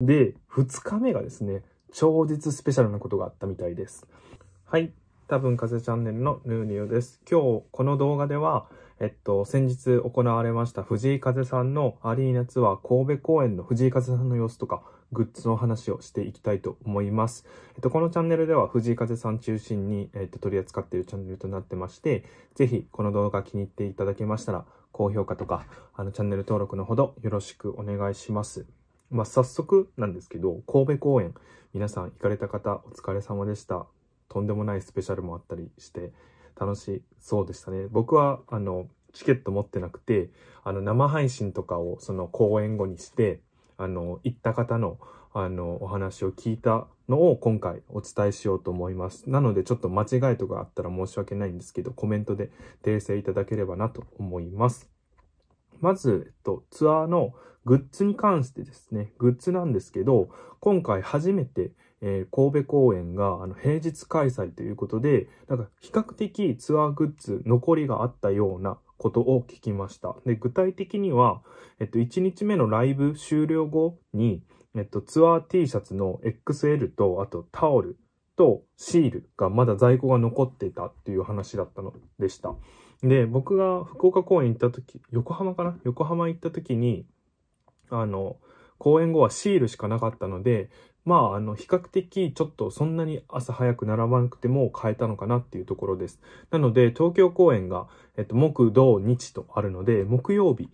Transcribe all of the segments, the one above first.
で、2日目がですね、超絶スペシャルなことがあったみたいです。はい。多分風チャンネルのヌーニューです。今日、この動画では、えっと、先日行われました藤井風さんのアリーナツアー神戸公演の藤井風さんの様子とか、グッズの話をしていきたいと思います。えっと、このチャンネルでは藤井風さん中心に、えっと、取り扱っているチャンネルとなってまして、ぜひこの動画気に入っていただけましたら、高評価とか、あの、チャンネル登録のほどよろしくお願いします。まあ、早速なんですけど、神戸公演、皆さん行かれた方、お疲れ様でした。とんでもないスペシャルもあったりして、楽しそうでしたね。僕は、あの、チケット持ってなくて、あの、生配信とかを、その、公演後にして、あの、行った方の、あの、お話を聞いたのを今回お伝えしようと思います。なので、ちょっと間違いとかあったら申し訳ないんですけど、コメントで訂正いただければなと思います。まず、えっと、ツアーのグッズに関してですね、グッズなんですけど、今回初めて、えー、神戸公演があの平日開催ということで、なんか比較的ツアーグッズ残りがあったようなことを聞きました。で、具体的には、えっと、1日目のライブ終了後に、えっと、ツアー T シャツの XL と、あとタオルとシールがまだ在庫が残っていたっていう話だったのでした。で、僕が福岡公演行った時、横浜かな横浜行った時に、あの、公演後はシールしかなかったので、まあ、あの、比較的、ちょっとそんなに朝早く並ばなくても買えたのかなっていうところです。なので、東京公演が、えっと、木、土、日とあるので、木曜日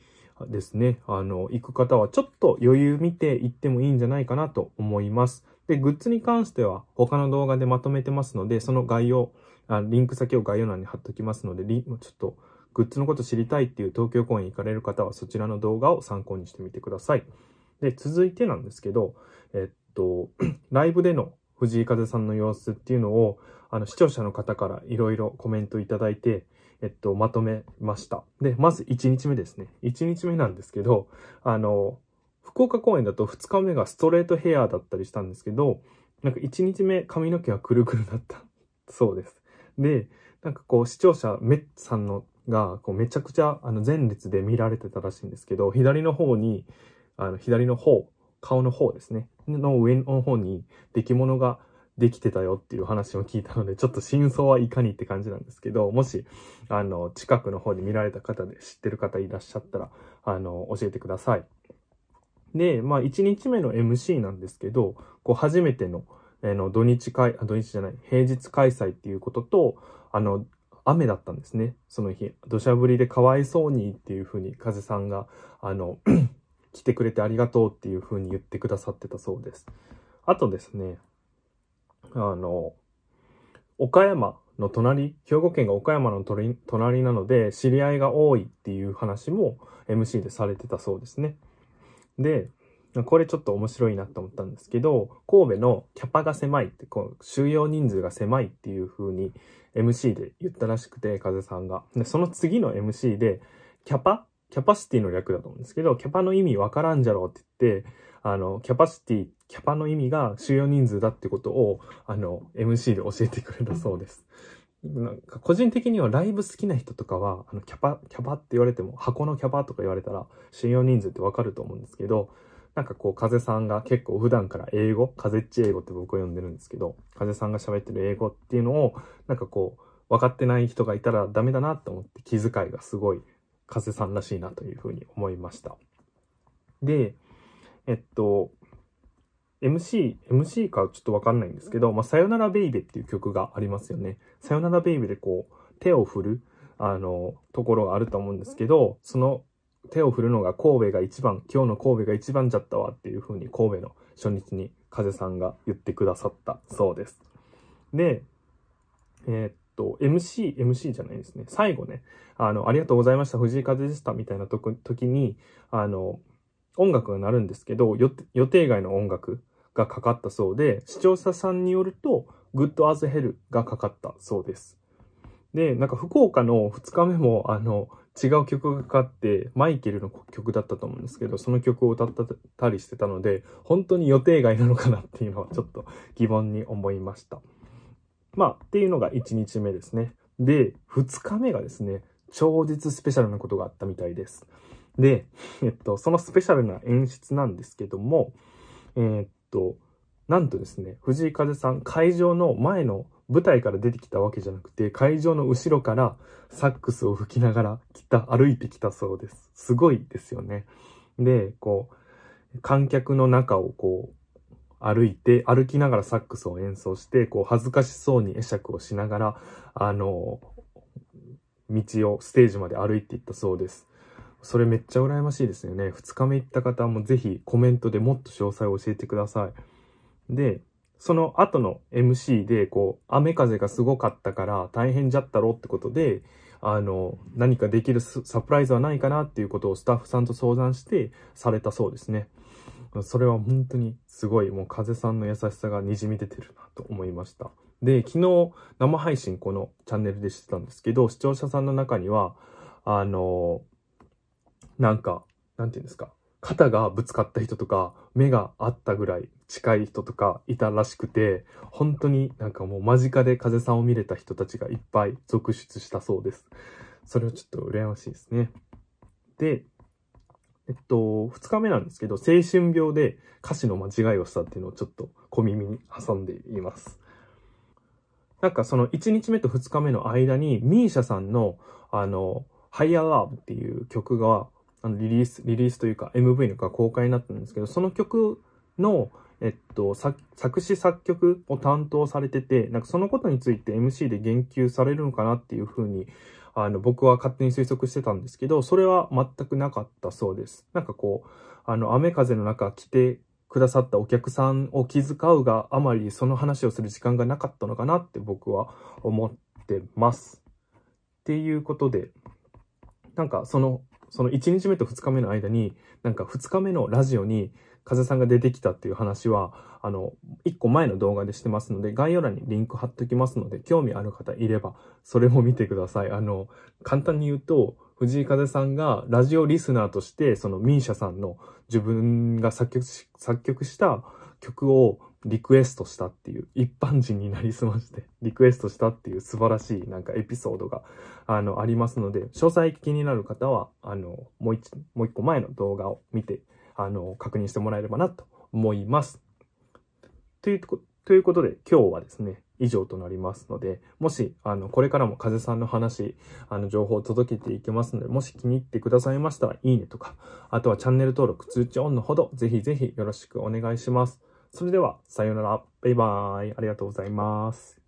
ですね、あの、行く方はちょっと余裕見て行ってもいいんじゃないかなと思います。で、グッズに関しては他の動画でまとめてますので、その概要、あリンク先を概要欄に貼っときますので、ちょっとグッズのこと知りたいっていう東京公演行かれる方はそちらの動画を参考にしてみてください。で、続いてなんですけど、えっと、ライブでの藤井風さんの様子っていうのを、あの、視聴者の方からいろいろコメントいただいて、えっと、まとめました。で、まず1日目ですね。1日目なんですけど、あの、福岡公演だと2日目がストレートヘアだったりしたんですけど、なんか1日目髪の毛はくるくるだった。そうです。で、なんかこう視聴者めさんのが、こうめちゃくちゃ、あの、前列で見られてたらしいんですけど、左の方に、あの、左の方、顔の方ですね、の上の方に出来物ができてたよっていう話を聞いたので、ちょっと真相はいかにって感じなんですけど、もし、あの、近くの方で見られた方で知ってる方いらっしゃったら、あの、教えてください。で、まあ、1日目の MC なんですけど、こう、初めての、の、土日開、土日じゃない、平日開催っていうことと、あの、雨だったんですね、その日。土砂降りでかわいそうにっていうふうに、風さんが、あの 来てくれてありがとうっていうふうに言ってくださってたそうです。あとですね、あの、岡山の隣、兵庫県が岡山の隣なので、知り合いが多いっていう話も MC でされてたそうですね。で、これちょっと面白いなと思ったんですけど、神戸のキャパが狭いって、こう収容人数が狭いっていう風に MC で言ったらしくて、風さんが。で、その次の MC で、キャパキャパシティの略だと思うんですけど、キャパの意味わからんじゃろうって言って、あの、キャパシティ、キャパの意味が収容人数だってことを、あの、MC で教えてくれたそうです。なんか個人的にはライブ好きな人とかは、あの、キャパ、キャパって言われても、箱のキャパとか言われたら、収容人数ってわかると思うんですけど、なんかこう、風さんが結構普段から英語、風っち英語って僕は呼んでるんですけど、風さんが喋ってる英語っていうのを、なんかこう、分かってない人がいたらダメだなと思って気遣いがすごい風さんらしいなというふうに思いました。で、えっと、MC、MC かちょっとわかんないんですけど、まあ、さよならベイベっていう曲がありますよね。さよならベイベでこう、手を振る、あの、ところがあると思うんですけど、その手を振るのが神戸が一番、今日の神戸が一番じゃったわっていう風に神戸の初日に風さんが言ってくださったそうです。で、えー、っと、MC、MC じゃないですね。最後ね、あの、ありがとうございました、藤井風でした、みたいなと時に、あの、音楽が鳴るんですけど、予定外の音楽がかかったそうで、視聴者さんによると、Good as Hell がかかったそうです。で、なんか福岡の2日目も、あの、違う曲がかかって、マイケルの曲だったと思うんですけど、その曲を歌ったりしてたので、本当に予定外なのかなっていうのはちょっと疑問に思いました。まあ、っていうのが1日目ですね。で、2日目がですね、超絶スペシャルなことがあったみたいです。で、えっと、そのスペシャルな演出なんですけども、えー、っと、なんとですね、藤井風さん、会場の前の舞台から出てきたわけじゃなくて、会場の後ろからサックスを吹きながら来た、歩いてきたそうです。すごいですよね。で、こう、観客の中をこう、歩いて、歩きながらサックスを演奏して、こう、恥ずかしそうに会釈をしながら、あの、道をステージまで歩いていったそうです。それめっちゃ羨ましいですよね。二日目行った方もぜひコメントでもっと詳細を教えてください。で、その後の MC で、こう、雨風がすごかったから大変じゃったろってことで、あの、何かできるサプライズはないかなっていうことをスタッフさんと相談してされたそうですね。それは本当にすごい、もう風さんの優しさがにじみ出てるなと思いました。で、昨日生配信このチャンネルでしてたんですけど、視聴者さんの中には、あの、なんか、なんて言うんですか、肩がぶつかった人とか、目が合ったぐらい近い人とかいたらしくて、本当になんかもう間近で風さんを見れた人たちがいっぱい続出したそうです。それはちょっと羨ましいですね。で、えっと、二日目なんですけど、精神病で歌詞の間違いをしたっていうのをちょっと小耳に挟んでいます。なんかその1日目と2日目の間に misia さんのあの、Higher Love っていう曲があのリリース、リリースというか MV が公開になったんですけど、その曲の、えっと、作詞作曲を担当されてて、なんかそのことについて MC で言及されるのかなっていうふうに、あの、僕は勝手に推測してたんですけど、それは全くなかったそうです。なんかこう、あの、雨風の中来てくださったお客さんを気遣うがあまりその話をする時間がなかったのかなって僕は思ってます。っていうことで、なんかそのその1日目と2日目の間に、なんか2日目のラジオに、風さんが出てきたっていう話は、あの、1個前の動画でしてますので、概要欄にリンク貼っときますので、興味ある方いれば、それも見てください。あの、簡単に言うと、藤井風さんがラジオリスナーとして、その misia さんの自分が作曲し、作曲した曲をリクエストしたっていう、一般人になりすまして、リクエストしたっていう素晴らしいなんかエピソードが、あの、ありますので、詳細気になる方は、あの、もう一、もう一個前の動画を見て、あの、確認してもらえればなと思います。というと、ということで、今日はですね、以上となりますので、もし、あの、これからも風さんの話、あの、情報を届けていきますので、もし気に入ってくださいましたら、いいねとか、あとはチャンネル登録、通知オンのほど、ぜひぜひよろしくお願いします。それでは、さようなら。バイバイ。ありがとうございます。